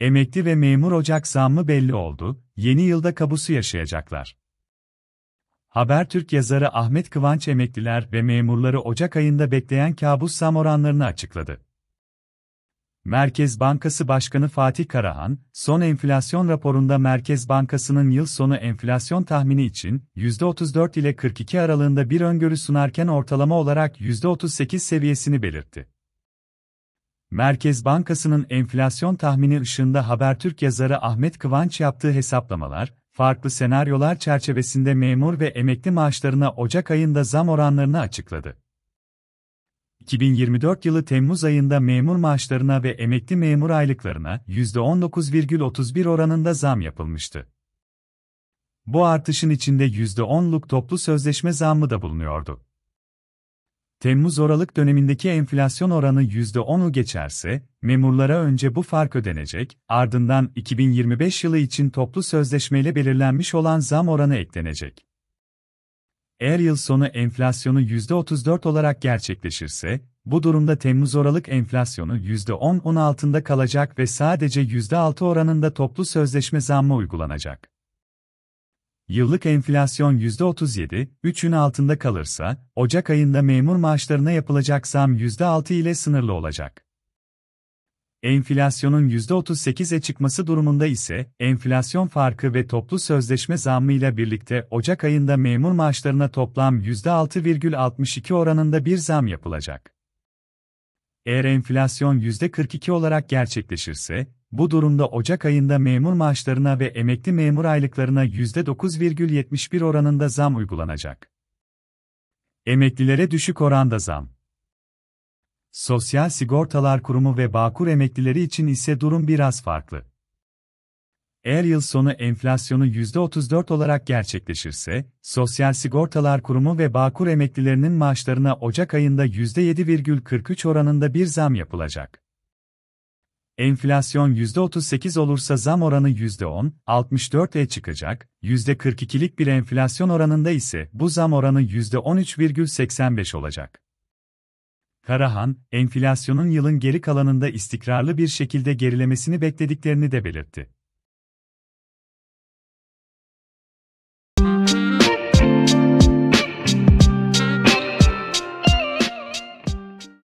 Emekli ve memur ocak zammı belli oldu, yeni yılda kabusu yaşayacaklar. Habertürk yazarı Ahmet Kıvanç emekliler ve memurları Ocak ayında bekleyen kabus zam oranlarını açıkladı. Merkez Bankası Başkanı Fatih Karahan, son enflasyon raporunda Merkez Bankası'nın yıl sonu enflasyon tahmini için %34 ile 42 aralığında bir öngörü sunarken ortalama olarak %38 seviyesini belirtti. Merkez Bankası'nın enflasyon tahmini ışığında Habertürk yazarı Ahmet Kıvanç yaptığı hesaplamalar, farklı senaryolar çerçevesinde memur ve emekli maaşlarına Ocak ayında zam oranlarını açıkladı. 2024 yılı Temmuz ayında memur maaşlarına ve emekli memur aylıklarına %19,31 oranında zam yapılmıştı. Bu artışın içinde %10'luk toplu sözleşme zammı da bulunuyordu temmuz oralık dönemindeki enflasyon oranı %10'u geçerse, memurlara önce bu fark ödenecek, ardından 2025 yılı için toplu sözleşmeyle belirlenmiş olan zam oranı eklenecek. Eğer yıl sonu enflasyonu %34 olarak gerçekleşirse, bu durumda temmuz oralık enflasyonu %10-10 altında kalacak ve sadece %6 oranında toplu sözleşme zammı uygulanacak. Yıllık enflasyon %37, 3'ün altında kalırsa, Ocak ayında memur maaşlarına yapılacak zam %6 ile sınırlı olacak. Enflasyonun %38'e çıkması durumunda ise, enflasyon farkı ve toplu sözleşme zammı birlikte Ocak ayında memur maaşlarına toplam %6,62 oranında bir zam yapılacak. Eğer enflasyon %42 olarak gerçekleşirse, bu durumda Ocak ayında memur maaşlarına ve emekli memur aylıklarına %9,71 oranında zam uygulanacak. Emeklilere düşük oranda zam. Sosyal Sigortalar Kurumu ve Bağkur emeklileri için ise durum biraz farklı. Eğer yıl sonu enflasyonu %34 olarak gerçekleşirse, Sosyal Sigortalar Kurumu ve Bağkur emeklilerinin maaşlarına Ocak ayında %7,43 oranında bir zam yapılacak. Enflasyon %38 olursa zam oranı %10, 64'e e çıkacak, %42'lik bir enflasyon oranında ise bu zam oranı %13,85 olacak. Karahan, enflasyonun yılın geri kalanında istikrarlı bir şekilde gerilemesini beklediklerini de belirtti.